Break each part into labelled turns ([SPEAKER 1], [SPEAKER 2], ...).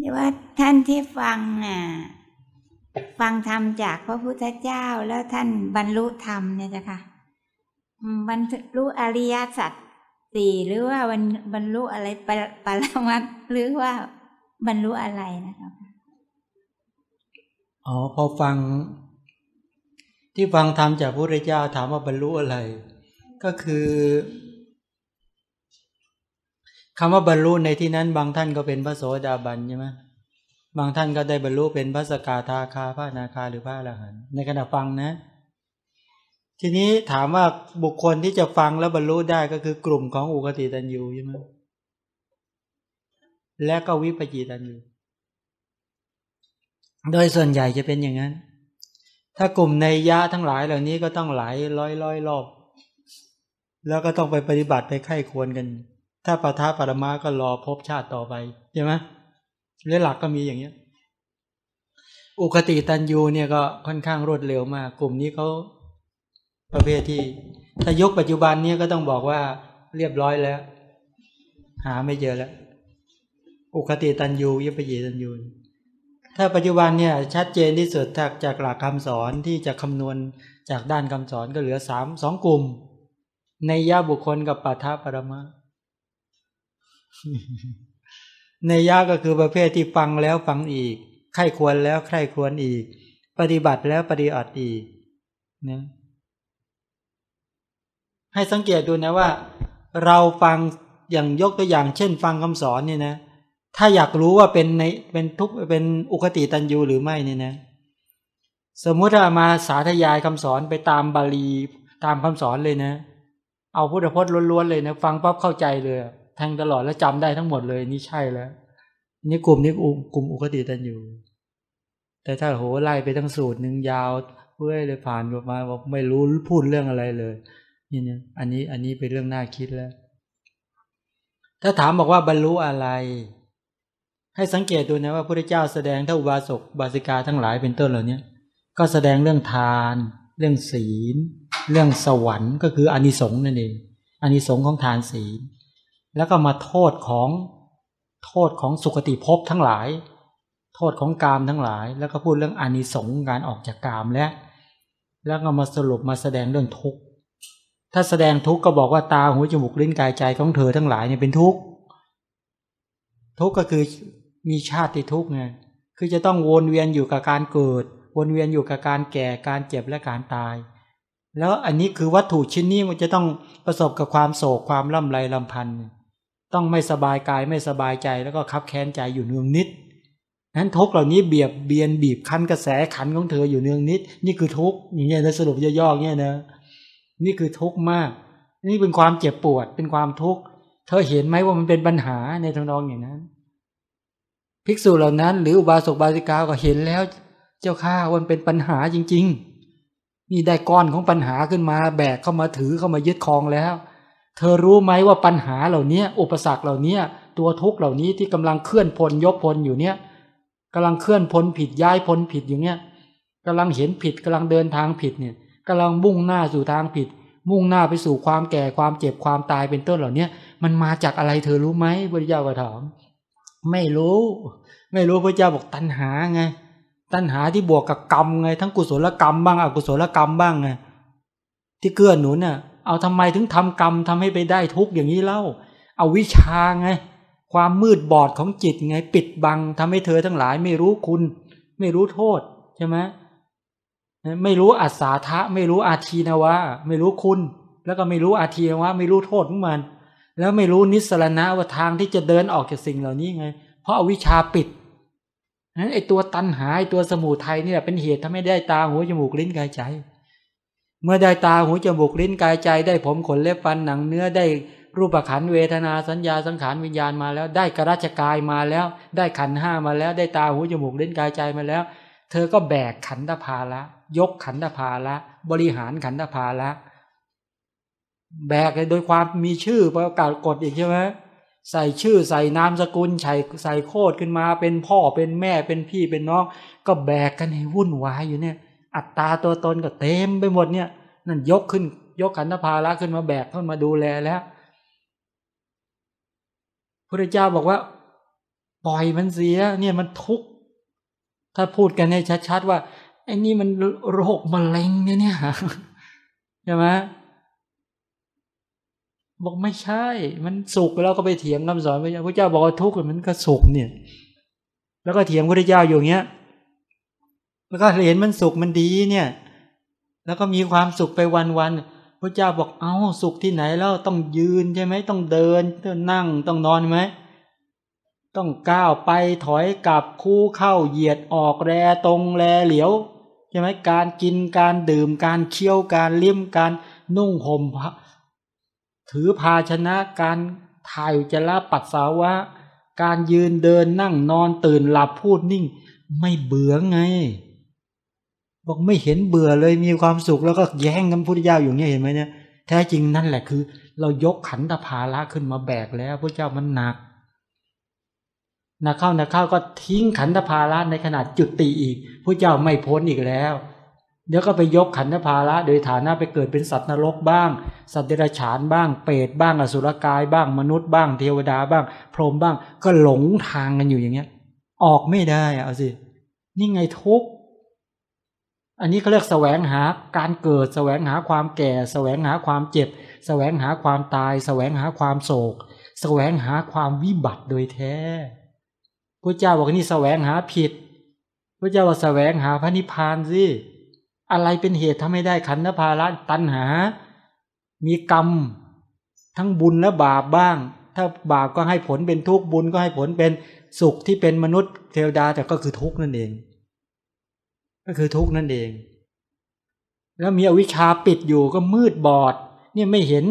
[SPEAKER 1] นี่ว่า ท่านที่ฟังน่ะฟังธรรมจากพระพุทธเจ้าแล้วท่านบรรลุธรรมเนี่ยจ้ะค่ะบรรลุอริยสัจสี่หรือว่าบรรลุอะไรปรปรมัตหรือว่า บรรลุอะไรนะครับอ๋อพอฟัง ที่ฟังธรรมจากพระพุทธเจ้าถามว่าบรรลุอะไร ก็คือคำว่าบรรลุในที่นั้นบางท่านก็เป็นพระโสดาบันใช่ไหมบางท่านก็ได้บรรลุเป็นพระสกาทาคาพระนาคาหรือพระอรหันต์ในขณะฟังนะ ทีนี้ถามว่าบุคคลที่จะฟังและบรรลุได้ก็คือกลุ่มของอุกติตันยูใช่ไหมและก็วิปจิตันยูโดยส่วนใหญ่จะเป็นอย่างนั้น ถ้ากลุ่มในยะทั้งหลายเหล่านี้ก็ต้องหลายร้อยร้อยรอบ แล้วก็ต้องไปปฏิบัติไปไข้ควรกันถ้าปะทะปรมาก็รอพบชาติต่อไปใช่ไหมเรื่องหลักก็มีอย่างเงี้ยอุคติตันยูเนี่ยก็ค่อนข้างรวดเร็วมากกลุ่มนี้เขาประเภทที่ ถ้ายกปัจจุบันเนี่ยก็ต้องบอกว่าเรียบร้อยแล้ว หาไม่เจอแล้ว อุคติตันยูยิปยีตันยูถ้าปัจจุบันเนี่ย ชัดเจนที่สุดจากหลักคำสอนที่จะคำนวณจากด้านคำสอนก็เหลือสามสองกลุ่มในยาบุคคลกับปัทภปรมาในยะก็คือประเภทที่ฟังแล้วฟังอีกไข้ควรแล้วไข้ควรอีก ปฏิบัติแล้วปฏิอัติอีกนะให้สังเกตดูนะว่า เราฟังอย่างยกตัวอย่างเช่น ฟังคำสอนเนี่ยนะถ้าอยากรู้ว่าเป็นในเป็นทุกเป็นอุคติตันยูหรือไม่เนี่ยนะ สมมุติถ้ามาสาธยายคำสอนไปตามบาลีตามคำสอนเลยนะเอาพุทธพจน์ล้วนๆเลยนะฟังปั๊บเข้าใจเลยแทงตลอดแล้วจำได้ทั้งหมดเลยนี่ใช่แล้ว นี่กลุ่มนี้กลุ่มอุคติตันอยู่ แต่ถ้าโหไล่ไปทั้งสูตรหนึ่งยาวเพื่อเลยผ่านออกมาบอกไม่รู้พูดเรื่องอะไรเลยนี่เนี่ยอันนี้อันนี้เป็นเรื่องน่าคิดแล้ว ถ้าถามบอกว่าบรรลุอะไร ให้สังเกตดูนะว่าพระเจ้าแสดงถ้าอุบาสกบาสิกาทั้งหลายเป็นต้นเหล่านี้ก็แสดงเรื่องทาน เรื่องศีล เรื่องสวรรค์ ก็คืออานิสงส์นั่นเองอานิสงส์ของทานศีลแล้วก็มาโทษของโทษของสุคติภพทั้งหลาย โทษของกามทั้งหลาย แล้วก็พูดเรื่องอนิสงส์การออกจากกามและ แล้วก็มาสรุปมาแสดงเรื่องทุกข์ ถ้าแสดงทุกข์ก็บอกว่าตาหูจมูกลิ้นกายใจของเธอทั้งหลายเนี่ยเป็นทุกข์ทุกข์ก็คือมีชาติทุกข์ไงคือจะต้องวนเวียนอยู่กับการเกิดวนเวียนอยู่กับการแก่การเจ็บและการตาย แล้วอันนี้คือวัตถุชิ้นนี้มันจะต้องประสบกับความโศกความล่ำไรลำพันธ์ต้องไม่สบายกายไม่สบายใจแล้วก็คับแค้นใจอยู่เนืองนิดนั้นทุกเหล่านี้เบียบเบียนบีบคั้นกระแสขันของเธออยู่เนืองนิด นี่คือทุกอย่างเงี้ยนะสรุปย่อๆเงี้ยนะ นี่คือทุกมาก นี่เป็นความเจ็บปวด เป็นความทุกข์เธอเห็นไหมว่ามันเป็นปัญหาในทางนองอย่างนั้น ภิกษุเหล่านั้นหรืออุบาสกบาสิกาก็เห็นแล้ว เจ้าข้าวันเป็นปัญหาจริงๆนี่ได้ก้อนของปัญหาขึ้นมาแบกเข้ามาถือเข้ามายึดครองแล้วเธอรู้ไหมว่าปัญหาเหล่านี้อุปสรรคเหล่านี้ตัวทุกข์เหล่านี้ที่กำลังเคลื่อนพลยกพลอยู่เนี่ย กำลังเคลื่อนพลผิดย้ายพลผิดอยู่เนี่ยกำลังเห็นผิดกำลังเดินทางผิดเนี่ยกำลังมุ่งหน้าสู่ทางผิด มุ่งหน้าไปสู่ความแก่ความเจ็บความตายเป็นต้นเหล่านี้มันมาจากอะไรเธอรู้ไหมพระเจ้าก็ถามไม่รู้ ไม่รู้พระเจ้าบอกตัณหาไง ตัณหาที่บวกกับกรรมไง ทั้งกุศลกรรม บ้างอกุศลกรรมบ้างไงที่เกื้อหนุนน่ะเอาทำไมถึงทำกรรมทำให้ไปได้ทุกข์อย่างนี้เล่าเอาวิชาไงความมืดบอดของจิตไง ปิดบังทำให้เธอทั้งหลายไม่รู้คุณ ไม่รู้โทษใช่ไหมไม่รู้อัศาทะไม่รู้อาทีนวะไม่รู้คุณ แล้วก็ไม่รู้อาทีนวะไม่รู้โทษของมัน แล้วไม่รู้นิสรณะว่าทางที่จะเดินออกจากสิ่งเหล่านี้ไงเพราะอาวิชาปิดนั้นไอตัวตันหาไอตัวสมูทัยนี่แหละเป็นเหตุทำให้ได้ตาหูจมูกลิ้นกายใจเมื่อได้ตาหูจมูกลิ้นกายใจได้ผมขนเล็บฟันหนังเนื้อได้ รูปขันเวทนาสัญญาสังขารวิญญาณมาแล้วได้กระชกายมาแล้ว ได้ขันห้ามาแล้ว ได้ตาหูจมูกลิ้นกายใจมาแล้ว เธอก็แบกขันธภาละยกขันธภาละบริหารขันธภาละแบกโดยความมีชื่อประกาศกฎอีกใช่ไหมใส่ชื่อใส่นามสกุลใส่ใส่โคดขึ้นมาเป็นพ่อเป็นแม่เป็นพี่เป็นน้องก็แบกกันให้วุ่นวายอยู่เนี่ยอัตตาตัวตนก็เต็มไปหมดเนี่ย นั่นยกขึ้น ยกขันธภาระขึ้นมาแบกท่านมาดูแลแล้วพระเจ้าบอกว่าปล่อยมันเสียเนี่ยมันทุกข์ถ้าพูดกันให้ชัดๆ ว่าไอ้นี่มันโรคมะเร็งเนี่ยเนี่ยใช่ไหมบอกไม่ใช่ มันสุกแล้วก็ไปเถียงคำสอนพระเจ้าพระเจ้าบอกว่าทุกข์มันก็สุกเนี่ย แล้วก็เถียงพระเจ้าอยู่เงี้ยแล้วก็เห็นมันสุขมันดีเนี่ย แล้วก็มีความสุขไปวันวันพระเจ้าบอกเอา้าสุขที่ไหนแล้วต้องยืนใช่ไหมต้องเดินต้องนั่งต้องนอนไหมต้องก้าวไปถอยกลับคู่เข้าเหยียดออกแรตรงแรเหลียวใช่ไหมการกินการดื่มการเคี้ยวการเลี้ยมการนุ่งห่มถือภาชนะการถ่ายจระปัสสาวะ การยืนเดินนั่งนอนตื่นหลับพูดนิ่งไม่เบื่อไงบอกไม่เห็นเบื่อเลยมีความสุข แล้วก็แย่งกับพุทธเจ้าอยู่เนี่ยเห็นไหมเนี่ยแท้จริงนั่นแหละคือ เรายกขันธภาระขึ้นมาแบกแล้วพระเจ้ามันหนักนักเข้านักเข้าก็ทิ้งขันธภาระในขนาดจุดตีอีกพระเจ้าไม่พ้นอีกแล้ว เดี๋ยวก็ไปยกขันธภาระโดยฐานะไปเกิดเป็นสัตว์นรกบ้าง สัตว์เดรัจฉานบ้าง เปรตบ้างอสุรกายบ้าง มนุษย์บ้างเทวดาบ้างพรหมบ้างก็หลงทางกันอยู่อย่างเงี้ยออกไม่ได้เอาสินี่ไงทุกอันนี้เขาเรียกแสวงหาการเกิด แสวงหาความแก่ แสวงหาความเจ็บ แสวงหาความตาย แสวงหาความโศก แสวงหาความวิบัติโดยแท้พระเจ้าบอกนี่แสวงหาผิดพระเจ้าว่าแสวงหาพระนิพพานสิอะไรเป็นเหตุทำให้ได้ขันธภาระตัณหา มีกรรมทั้งบุญและบาปบ้าง ถ้าบาปก็ให้ผลเป็นทุกข์บุญก็ให้ผลเป็นสุขที่เป็นมนุษย์เทวดาแต่ก็คือทุกข์นั่นเองก็คือทุกข์นั่นเอง แล้วมีอวิชชาปิดอยู่ก็มืดบอด เนี่ยไม่เห็น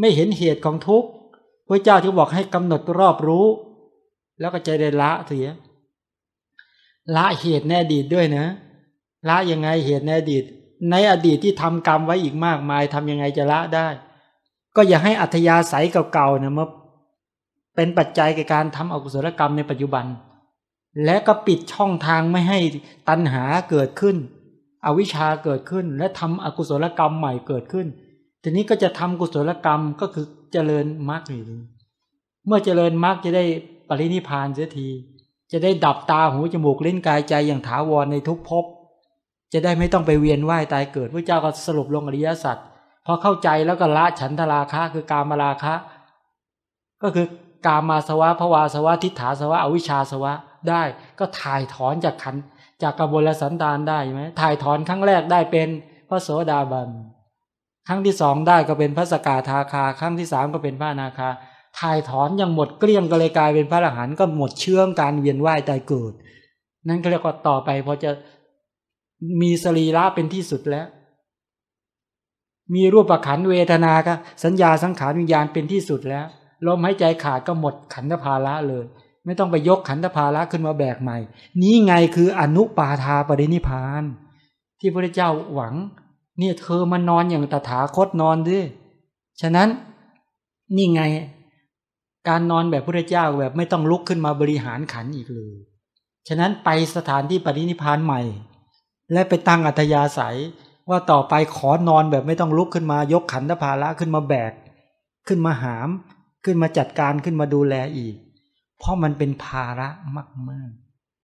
[SPEAKER 1] ไม่เห็นเหตุของทุกข์ พระเจ้าที่บอกให้กำหนดรอบรู้ แล้วก็ใจได้ละเสียละเหตุแน่ดีตด้วยนะละยังไงเหตุแน่ดีต ในอดีตที่ทำกรรมไว้อีกมากมาย ทำยังไงจะละได้ ก็อย่าให้อัธยาศัยเก่าๆเนี่ยมาเป็นปัจจัยในการทำอกุศลกรรมในปัจจุบันและก็ปิดช่องทางไม่ให้ตัณหาเกิดขึ้น อวิชชาเกิดขึ้นและทำอกุศลกรรมใหม่เกิดขึ้นทีนี้ก็จะทำกุศลกรรมก็คือเจริญมรรคอยเมื่อเจริญมรรคจะได้ปรินิพานเสียที จะได้ดับตาหูจมูกเล่นกายใจอย่างถาวรในทุกภพจะได้ไม่ต้องไปเวียนว่ายตายเกิดพระเจ้าก็สรุปลงอริยสัจพอเข้าใจแล้วก็ละฉันทราคะ คือกามราคะ ก็คือกามาสวะภวาสวะทิฏฐาสวะอวิชชาสวะได้ก็ถ่ายถอนจากขันจากกระบวนสันดานได้ไหมถ่ายถอนครั้งแรกได้เป็นพระโสดาบันครั้งที่สองได้ก็เป็นพระสกาทาคาครั้งที่สามก็เป็นพระนาคา ถ่ายถอนอย่างหมดเกลี้ยงก็เลยกลายเป็นพระอรหันต์ก็หมดเชื่อมการเวียนว่ายตายเกิดนั่นก็เรียกว่าต่อไปพอจะมีสรีระเป็นที่สุดแล้ว มีรูปประขันเวทนาก็สัญญาสังขารวิญญาณเป็นที่สุดแล้วลมหายใจขาดก็หมดขันธภาระเลยไม่ต้องไปยกขันธภาระขึ้นมาแบกใหม่ นี้ไงคืออนุปาทาปรินิพาน ที่พระเจ้าหวัง เนี่ยเธอมานอนอย่างตถาคตนอนด้วยฉะนั้นนี่ไง การนอนแบบพระเจ้าแบบไม่ต้องลุกขึ้นมาบริหารขันอีกเลย ฉะนั้นไปสถานที่ปรินิพานใหม่ และไปตั้งอัธยาศัยว่าต่อไปขอนอนแบบไม่ต้องลุกขึ้นมายกขันธภาระขึ้นมาแบกขึ้นมาหามขึ้นมาจัดการขึ้นมาดูแลอีกเพราะมันเป็นภาระมาก